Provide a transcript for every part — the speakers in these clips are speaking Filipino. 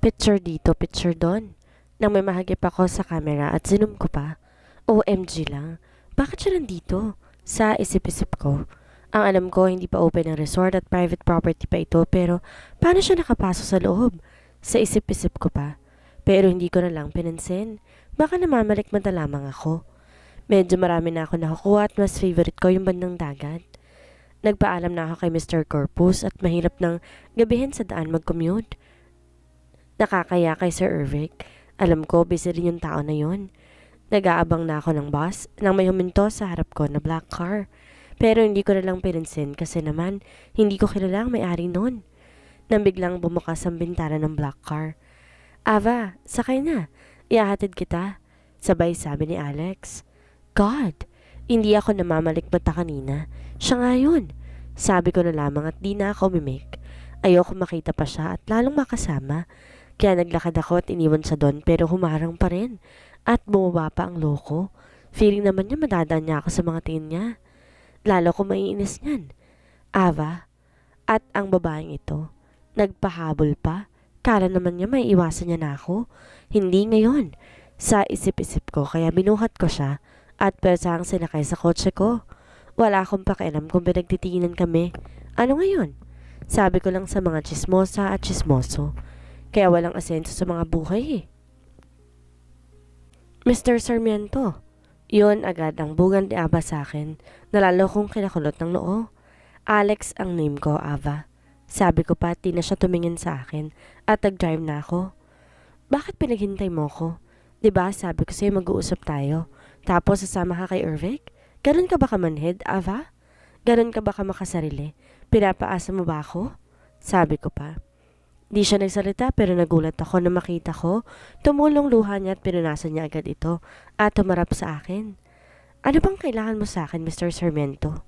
Picture dito, picture doon. Nang may mahagip ako sa camera at sinum ko pa. OMG lang. Bakit siya nandito? Sa isip-isip ko. Ang alam ko, hindi pa open ang resort at private property pa ito pero paano siya nakapasok sa loob? Sa isip-isip ko pa. Pero hindi ko na lang pinansin. Baka namamalikmata lamang ako. Medyo marami na ako nakukuha at mas favorite ko yung bandang dagat. Nagpaalam na ako kay Mr. Corpus at mahirap ng gabihin sa daan mag-commute. Nakakaya kay Sir Ervic. Alam ko, busy rin yung tao na yon. Nag-aabang na ako ng bus nang may huminto sa harap ko na black car. Pero hindi ko na lang pinansin kasi naman hindi ko kilala ang may-ari noon. Nang biglang bumukas ang bintana ng black car. Ava, sakay na. Iahatid kita. Sabay sabi ni Alex. God, hindi ako namamalik bata kanina. Siya nga yun. Sabi ko na lamang at di na ako mimik. Ayoko makita pa siya at lalong makasama. Kaya naglakad ako at iniwan sa doon pero humarang pa rin at bumaba pa ang loko. Feeling naman niya madadaan niya ako sa mga tingin niya. Lalo ko maiinis niyan. Ava at ang babaeng ito. Nagpahabol pa. Kala naman niya may iwasan niya na ako. Hindi ngayon. Sa isip-isip ko kaya binuhat ko siya at persang sinakay sa kotse ko. Wala akong pakialam kung pinagtitinginan kami. Ano ngayon? Sabi ko lang sa mga chismosa at chismoso. Kaya walang asenso sa mga buhay eh. Mr. Sarmiento, yun agad ang bugan ni Ava sa akin, nalalo kong kinakulot ng noo. Alex ang name ko, Ava. Sabi ko pa, di na siya tumingin sa akin at nag-drive na ako. Bakit pinaghintay mo ko? ba diba, sabi ko sa'yo mag-uusap tayo. Tapos sasama ka kay Irvik? Ganun ka ba kamanhid, Ava? Ganun ka ba ka makasarili? Pinapaasa mo ba ako? Sabi ko pa. Di siya nagsalita pero nagulat ako na makita ko. Tumulong luha niya at pinunasan niya agad ito at tumarap sa akin. Ano bang kailangan mo sa akin, Mr. Sarmento?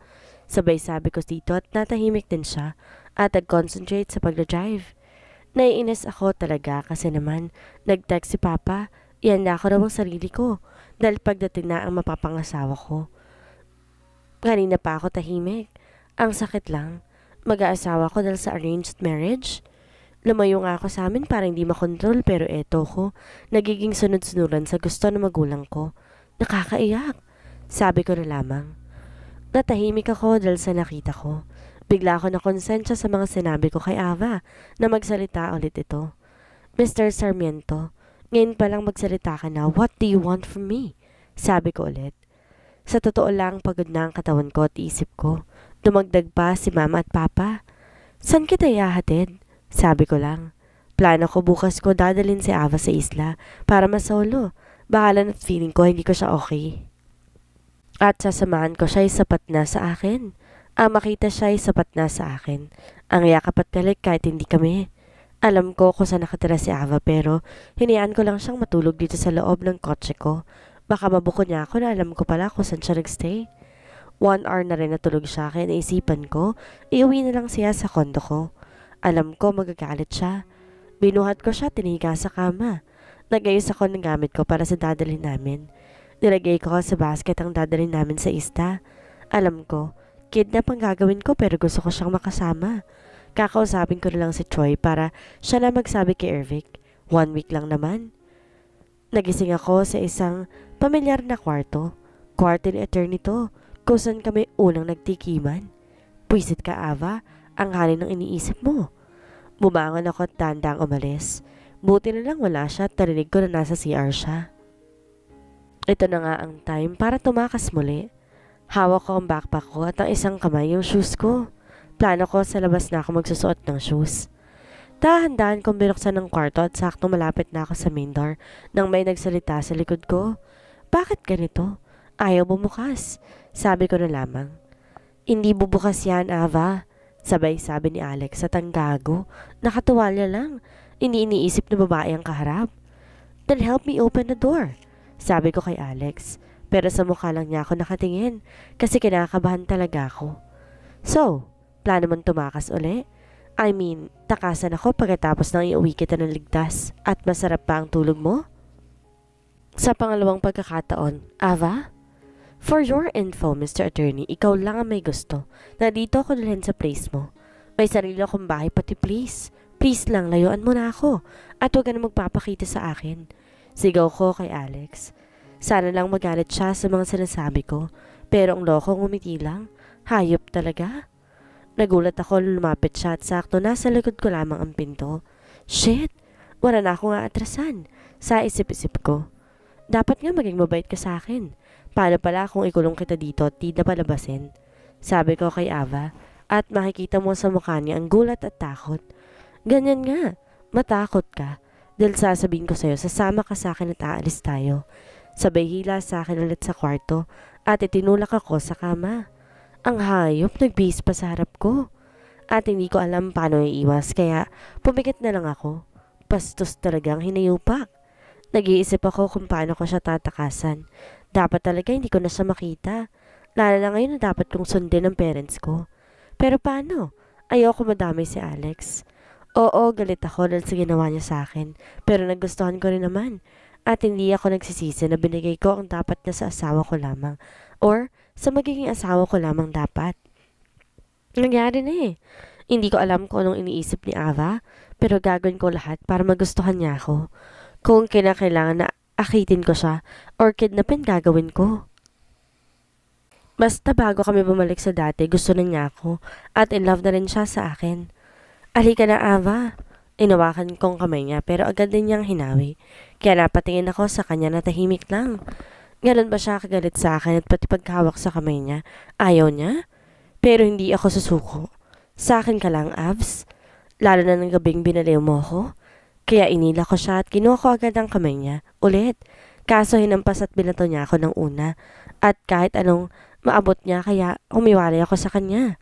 Sabay sabi ko dito at natahimik din siya at nag-concentrate sa pagla-drive. Naiinis ako talaga kasi naman nag-text si Papa, iyan na ako raw ang sarili ko dahil pagdating na ang mapapangasawa ko. Kanina pa ako tahimik. Ang sakit lang. Mag-aasawa ko dahil sa arranged marriage? Lumayo nga ako sa amin para hindi makontrol pero eto ko, nagiging sunod-sunuran sa gusto ng magulang ko. Nakakaiyak, sabi ko na lamang. Natahimik ako dahil sa nakita ko. Bigla ako na konsensya sa mga sinabi ko kay Ava na magsalita ulit ito. Mr. Sarmiento, ngayon lang magsalita ka na, what do you want from me? Sabi ko ulit. Sa totoo lang, pagod na ang katawan ko at isip ko. Dumagdag pa si mama at papa. San kita yahatid? Sabi ko lang, plano ko bukas ko dadalin si Ava sa isla para masolo. Bahala na't feeling ko hindi ko siya okay. At sasamahan ko siya ay sapat na sa akin. Ang ah, makita siya ay sapat na sa akin. Ang yakap at talik kahit hindi kami. Alam ko kung saan nakatira si Ava pero hinayaan ko lang siyang matulog dito sa loob ng kotse ko. Baka mabuko niya ako na alam ko pala kung saan siya nagstay. One hour na rin natulog siya kaya naisipan ko, iuwi na lang siya sa kondo ko. Alam ko magagalit siya. Binuhat ko siya, tiniga sa kama. Nagayos ako ng gamit ko para sa dadalhin namin. Nilagay ko sa basket ang dadalhin namin sa ista. Alam ko, kidnap ang gagawin ko pero gusto ko siyang makasama. Kakausapin ko na lang si Troy para siya na magsabi kay Ervic. One week lang naman. Nagising ako sa isang pamilyar na kwarto. Quarter ni Eternito, kung saan kami unang nagtikiman. Pwisit ka, Ava ang halin ng iniisip mo. Bumangon ako at tandang umalis. Buti na lang wala siya at narinig ko na nasa CR siya. Ito na nga ang time para tumakas muli. Hawak ko ang backpack ko at ang isang kamay yung shoes ko. Plano ko sa labas na ako magsusuot ng shoes. Tahandaan dahan kong binuksan ng kwarto at sakto malapit na ako sa main door nang may nagsalita sa likod ko. Bakit ganito? Ayaw bumukas. Sabi ko na lamang. Hindi bubukas yan, Ava. Sabay sabi ni Alex sa tanggago, nakatuwalya lang, hindi iniisip na babae ang kaharap. Then help me open the door, sabi ko kay Alex. Pero sa mukha lang niya ako nakatingin kasi kinakabahan talaga ako. So, plano mong tumakas uli? I mean, takasan ako pagkatapos nang iuwi kita ng ligtas at masarap pa ang tulog mo? Sa pangalawang pagkakataon, Ava, For your info, Mr. Attorney, ikaw lang ang may gusto. Nandito ako dalhin sa place mo. May sarili akong bahay pati please. Please lang, layuan mo na ako. At huwag ka na magpapakita sa akin. Sigaw ko kay Alex. Sana lang magalit siya sa mga sinasabi ko. Pero ang loko ngumiti lang. Hayop talaga. Nagulat ako lumapit siya at sakto nasa likod ko lamang ang pinto. Shit! Wala na akong aatrasan. Sa isip-isip ko. Dapat nga maging mabait ka sa akin. Paano pala kung ikulong kita dito at di palabasin? Sabi ko kay Ava at makikita mo sa mukha niya ang gulat at takot. Ganyan nga, matakot ka. Dahil sasabihin ko sa'yo, sasama ka sa akin at aalis tayo. Sabay hila sa akin ulit sa kwarto at itinulak ako sa kama. Ang hayop nagbihis pa sa harap ko. At hindi ko alam paano iiwas kaya pumikit na lang ako. Pastos talagang hinayupak. Nag-iisip ako kung paano ko siya tatakasan dapat talaga hindi ko na siya makita. Lala na ngayon na dapat kong sundin ng parents ko. Pero paano? Ayoko madami si Alex. Oo, galit ako dahil sa ginawa niya sa akin. Pero nagustuhan ko rin naman. At hindi ako nagsisisi na binigay ko ang dapat na sa asawa ko lamang. Or sa magiging asawa ko lamang dapat. Nangyari na eh. Hindi ko alam kung anong iniisip ni Ava, pero gagawin ko lahat para magustuhan niya ako. Kung kinakailangan na Akitin ko siya or kidnapin gagawin ko. Basta bago kami bumalik sa dati, gusto na niya ako at in love na rin siya sa akin. Alika na, Ava. Inawakan kong kamay niya pero agad din niyang hinawi. Kaya napatingin ako sa kanya na tahimik lang. Ganun ba siya kagalit sa akin at pati pagkawak sa kamay niya? Ayaw niya? Pero hindi ako susuko. Sa akin ka lang, Abs. Lalo na ng gabing binaliw mo ako. Kaya inila ko siya at kinuha ko agad ang kamay niya. Ulit. Kaso hinampas at binato niya ako ng una. At kahit anong maabot niya kaya humiwalay ako sa kanya.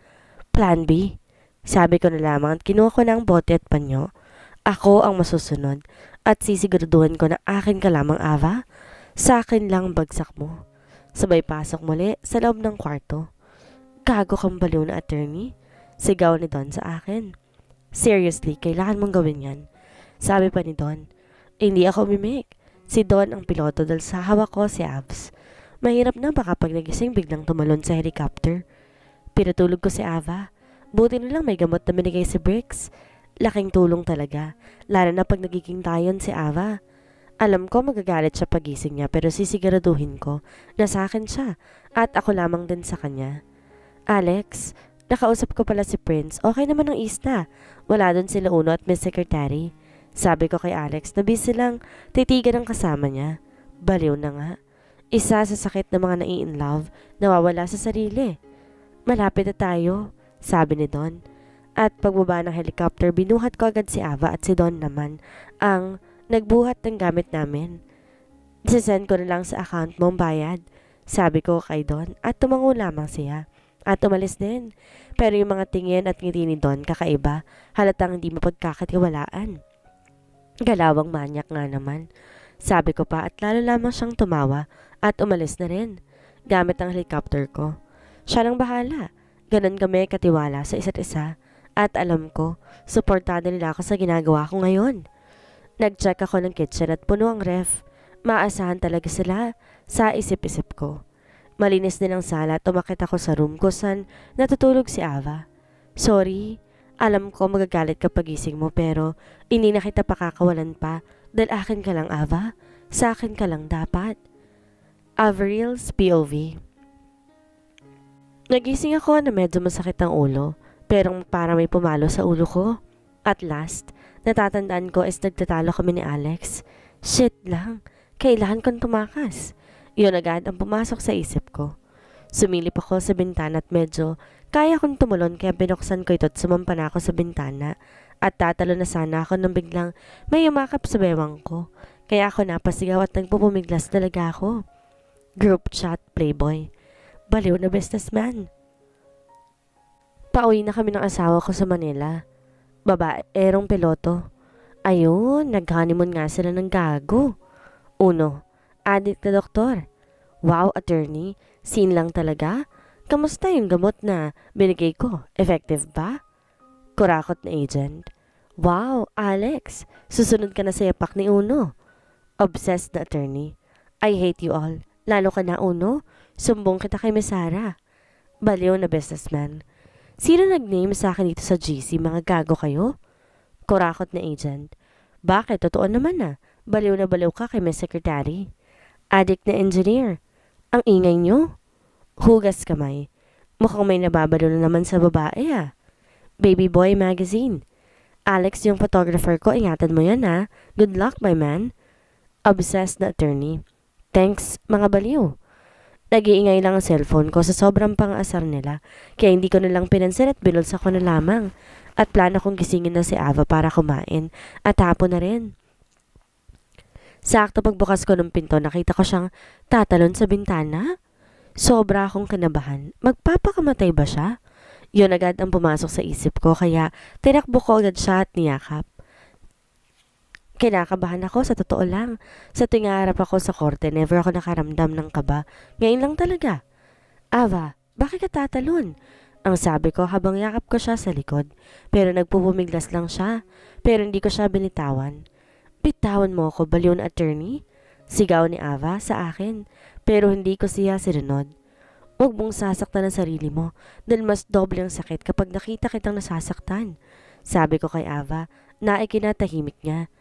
Plan B. Sabi ko na lamang at kinuha ko ng bote at panyo. Ako ang masusunod at sisiguraduhan ko na akin ka lamang, Ava. Sa akin lang bagsak mo. Sabay pasok muli sa loob ng kwarto. Gago kang baliw na attorney. Sigaw ni Don sa akin. Seriously, kailangan mong gawin yan. Sabi pa ni Don. hindi ako mimik. Si Don ang piloto dal sa hawak ko si Abs. Mahirap na baka pag nagising biglang tumalon sa helicopter. Pinatulog ko si Ava. Buti na lang may gamot na binigay si Bricks. Laking tulong talaga, lalo na pag nagiging tayon si Ava. Alam ko magagalit siya pagising niya pero sisiguraduhin ko na sa akin siya at ako lamang din sa kanya. Alex, nakausap ko pala si Prince. Okay naman ang isla. Wala doon sila uno at Miss secretary. Sabi ko kay Alex na busy lang titigan ang kasama niya. Baliw na nga. Isa sa sakit ng mga nai-in love nawawala sa sarili. Malapit na tayo, sabi ni Don. At pagbaba ng helicopter, binuhat ko agad si Ava at si Don naman ang nagbuhat ng gamit namin. Isasend ko na lang sa account mo bayad, sabi ko kay Don at tumango lamang siya. At umalis din. Pero yung mga tingin at ngiti ni Don kakaiba, halatang hindi mapagkakatiwalaan. Galawang manyak nga naman. Sabi ko pa at lalo lamang siyang tumawa at umalis na rin. Gamit ang helicopter ko. Siya lang bahala. Ganon kami katiwala sa isa't isa. At alam ko, suportado nila ako sa ginagawa ko ngayon. Nag-check ako ng kitchen at puno ang ref. Maasahan talaga sila sa isip-isip ko. Malinis din ang sala at umakit ako sa room ko san natutulog si Ava. Sorry, alam ko magagalit ka pagising mo pero hindi na kita pakakawalan pa dahil akin ka lang Ava, sa akin ka lang dapat. Averil's POV Nagising ako na medyo masakit ang ulo pero para may pumalo sa ulo ko. At last, natatandaan ko is nagtatalo kami ni Alex. Shit lang, kailangan kong tumakas. Yun agad ang pumasok sa isip ko. Sumilip ako sa bintana at medyo kaya kong tumulon kaya binuksan ko ito at sumampa na ako sa bintana. At tatalo na sana ako nang biglang may yumakap sa bewang ko. Kaya ako napasigaw at nagpupumiglas talaga ako. Group chat, playboy. Baliw na businessman. Pauwi na kami ng asawa ko sa Manila. Baba, erong piloto. Ayun, nag-honeymoon nga sila ng gago. Uno, addict na doktor. Wow, attorney, scene lang talaga. Kamusta yung gamot na binigay ko? Effective ba? Kurakot na agent. Wow, Alex! Susunod ka na sa yapak ni Uno. Obsessed na attorney. I hate you all. Lalo ka na, Uno. Sumbong kita kay Mesara. Baliw na businessman. Sino nag-name sa akin dito sa GC? Mga gago kayo? Kurakot na agent. Bakit? Totoo naman na. Ah. Baliw na baliw ka kay Miss Secretary. Addict na engineer. Ang ingay niyo? Hugas kamay. Mukhang may nababalo naman sa babae ah. Baby Boy Magazine. Alex, yung photographer ko, ingatan mo yan ha. Ah. Good luck, my man. Obsessed na attorney. Thanks, mga baliw. Nag-iingay lang ang cellphone ko sa sobrang pang-asar nila, kaya hindi ko nilang pinansin at binulsa ko na lamang. At plano kong gisingin na si Ava para kumain, at hapon na rin. Sakto pagbukas ko ng pinto, nakita ko siyang tatalon sa bintana. Sobra akong kinabahan. Magpapakamatay ba siya? Yun agad ang pumasok sa isip ko kaya tinakbo ko agad siya at niyakap. Kinakabahan ako sa totoo lang. Sa tuwing harap ako sa korte, never ako nakaramdam ng kaba. Ngayon lang talaga. Ava, bakit ka tatalon? Ang sabi ko habang yakap ko siya sa likod. Pero nagpupumiglas lang siya. Pero hindi ko siya binitawan. Bitawan mo ako, baliw attorney? Sigaw ni Ava sa akin pero hindi ko siya sinunod. Huwag mong sasaktan ang sarili mo dahil mas doble ang sakit kapag nakita kitang nasasaktan. Sabi ko kay Ava na ikinatahimik niya.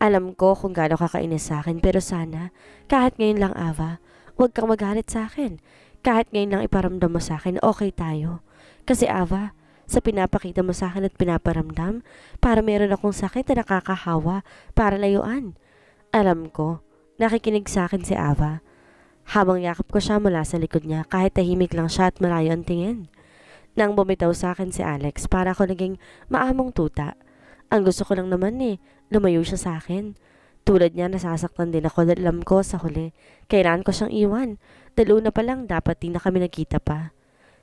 Alam ko kung gaano kakainis sa akin pero sana kahit ngayon lang Ava, huwag kang magalit sa akin. Kahit ngayon lang iparamdam mo sa akin okay tayo. Kasi Ava, sa pinapakita mo sa akin at pinaparamdam para meron akong sakit na nakakahawa para layuan. Alam ko, nakikinig sa akin si Ava habang yakap ko siya mula sa likod niya kahit tahimik lang siya at malayo ang tingin. Nang bumitaw sa akin si Alex para ako naging maamong tuta. Ang gusto ko lang naman eh, lumayo siya sa akin. Tulad niya nasasaktan din ako dahil alam ko sa huli, kailan ko siyang iwan. Dalo na pa lang dapat din na kami nagkita pa.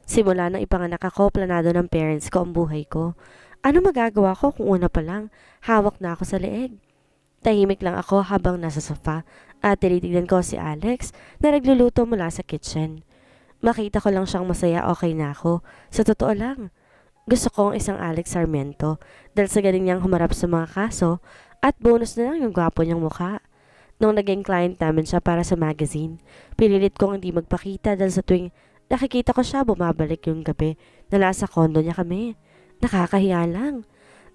Simula nang ipanganak ako, planado ng parents ko ang buhay ko. Ano magagawa ko kung una pa lang, hawak na ako sa leeg. Tahimik lang ako habang nasa sofa at tinitignan ko si Alex na nagluluto mula sa kitchen. Makita ko lang siyang masaya okay na ako. Sa totoo lang, gusto kong isang Alex Sarmiento dahil sa galing niyang humarap sa mga kaso at bonus na lang yung gwapo niyang mukha. Nung naging client namin siya para sa magazine, pinilit kong hindi magpakita dahil sa tuwing nakikita ko siya bumabalik yung gabi na nasa kondo niya kami. Nakakahiya lang.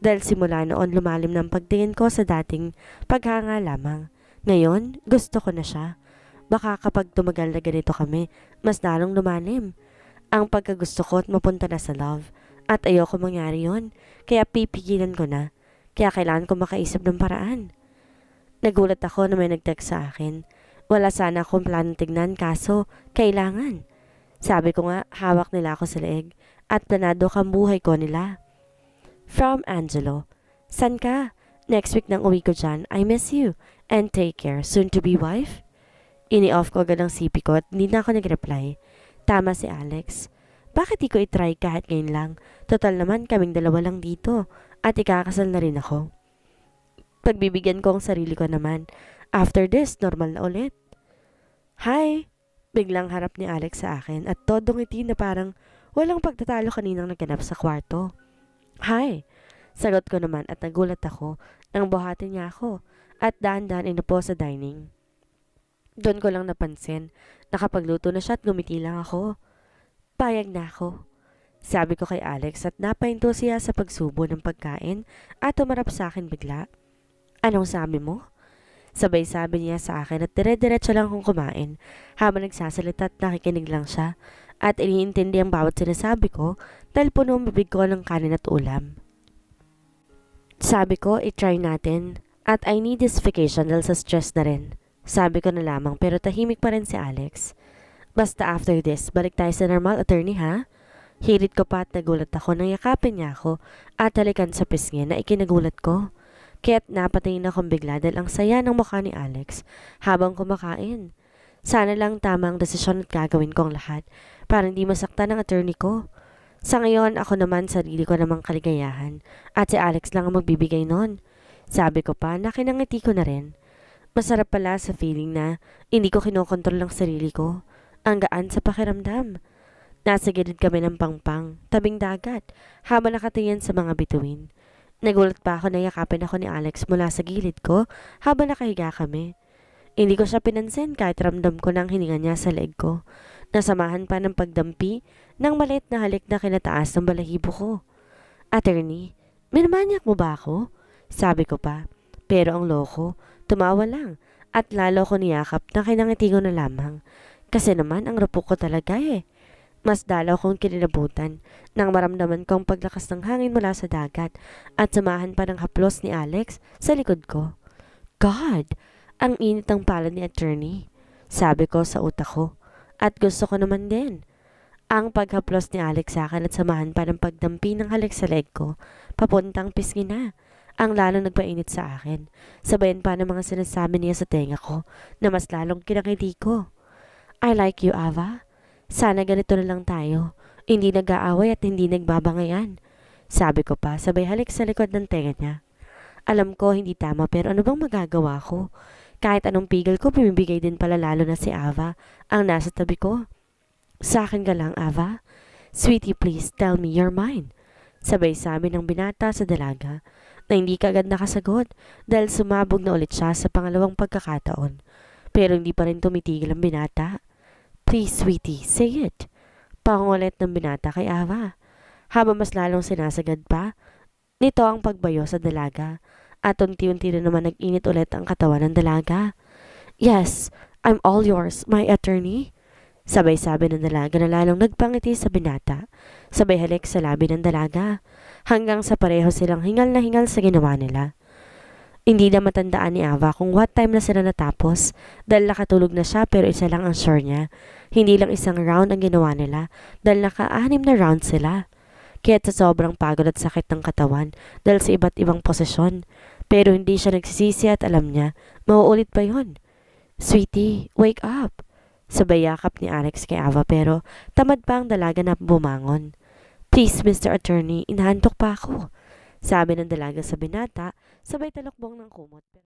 Dahil simula noon lumalim ng pagtingin ko sa dating paghanga lamang. Ngayon, gusto ko na siya. Baka kapag tumagal na ganito kami, mas lalong lumalim. Ang pagkagusto ko at mapunta na sa love. At ayoko mangyari yon, kaya pipigilan ko na. Kaya kailangan ko makaisip ng paraan. Nagulat ako na may nag-text sa akin. Wala sana akong plan tignan kaso kailangan. Sabi ko nga hawak nila ako sa leeg at planado kang buhay ko nila. From Angelo. San ka? Next week nang uwi ko dyan, I miss you. And take care. Soon to be wife? Ini-off ko agad ang CP ko at hindi na ako nag-reply. Tama si Alex. Bakit di ko itry kahit ngayon lang? Total naman kaming dalawa lang dito. At ikakasal na rin ako. Pagbibigyan ko ang sarili ko naman. After this, normal na ulit. Hi! Biglang harap ni Alex sa akin at todong ngiti na parang walang pagtatalo kaninang naganap sa kwarto. Hi! Sagot ko naman at nagulat ako nang buhatin niya ako at dahan-dahan inupo sa dining. Doon ko lang napansin, nakapagluto na siya at gumiti lang ako. Payag na ako. Sabi ko kay Alex at napahinto siya sa pagsubo ng pagkain at tumarap sa akin bigla. Anong sabi mo? Sabay sabi niya sa akin at dire-diretso lang kong kumain habang nagsasalita at nakikinig lang siya at iniintindi ang bawat sinasabi ko dahil puno ang bibig ko ng kanin at ulam. Sabi ko, itry natin at I need this vacation dahil sa stress na rin. Sabi ko na lamang pero tahimik pa rin si Alex. Basta after this, balik tayo sa normal attorney ha? Hirit ko pa at nagulat ako nang yakapin niya ako at halikan sa pisngi na ikinagulat ko. Kaya't napatingin akong bigla dahil ang saya ng mukha ni Alex habang kumakain. Sana lang tamang desisyon at gagawin kong lahat para hindi masaktan ng attorney ko. Sa ngayon, ako naman sarili ko namang kaligayahan at si Alex lang ang magbibigay nun. Sabi ko pa na kinangiti ko na rin. Masarap pala sa feeling na hindi ko kinokontrol ang sarili ko. Ang gaan sa pakiramdam. Nasa gilid kami ng pangpang, tabing dagat, habang nakatingin sa mga bituin. Nagulat pa ako na yakapin ako ni Alex mula sa gilid ko habang nakahiga kami. Hindi ko siya pinansin kahit ramdam ko ng hininga niya sa leg ko. Nasamahan pa ng pagdampi ng maliit na halik na kinataas ng balahibo ko. Attorney, minamanyak mo ba ako? Sabi ko pa. Pero ang loko, tumawa lang at lalo ko niyakap na kinangiti ko na lamang. Kasi naman ang rupo ko talaga eh. Mas dalaw kong kinilabutan nang maramdaman kong paglakas ng hangin mula sa dagat at samahan pa ng haplos ni Alex sa likod ko. God! Ang init ng pala ni attorney. Sabi ko sa utak ko. At gusto ko naman din. Ang paghaplos ni Alex sa akin at samahan pa ng pagdampi ng Alex sa leg ko, papuntang pisngi na. Ang lalo nagpainit sa akin. Sabayan pa ng mga sinasabi niya sa tenga ko na mas lalong kinakiti ko. I like you, Ava. Sana ganito na lang tayo. Hindi nag-aaway at hindi nagbabangayan. Sabi ko pa, sabay halik sa likod ng tenga niya. Alam ko, hindi tama pero ano bang magagawa ko? Kahit anong pigil ko, pinibigay din pala lalo na si Ava, ang nasa tabi ko. Sa akin ka lang, Ava. Sweetie, please, tell me you're mine. Sabay sabi ng binata sa dalaga na hindi agad nakasagot dahil sumabog na ulit siya sa pangalawang pagkakataon. Pero hindi pa rin tumitigil ang binata. Please, sweetie, say it. Pangulit ng binata kay Ava. Habang mas lalong sinasagad pa, nito ang pagbayo sa dalaga at unti-unti na naman nag-init ulit ang katawan ng dalaga. Yes, I'm all yours, my attorney. Sabay sabi ng dalaga na lalong nagpangiti sa binata. Sabay halik sa labi ng dalaga. Hanggang sa pareho silang hingal na hingal sa ginawa nila. Hindi na matandaan ni Ava kung what time na sila natapos dahil nakatulog na siya pero isa lang ang sure niya. Hindi lang isang round ang ginawa nila dahil naka-anim na round sila. Kaya sa sobrang pagod at sakit ng katawan dahil sa iba't ibang posisyon, pero hindi siya nagsisisi at alam niya, mauulit pa yon. Sweetie, wake up! Sabay yakap ni Alex kay Ava pero tamad pa ang dalaga na bumangon. Please, Mr. Attorney, inaantok pa ako. Sabi ng dalaga sa binata, sabay talukbong ng kumot.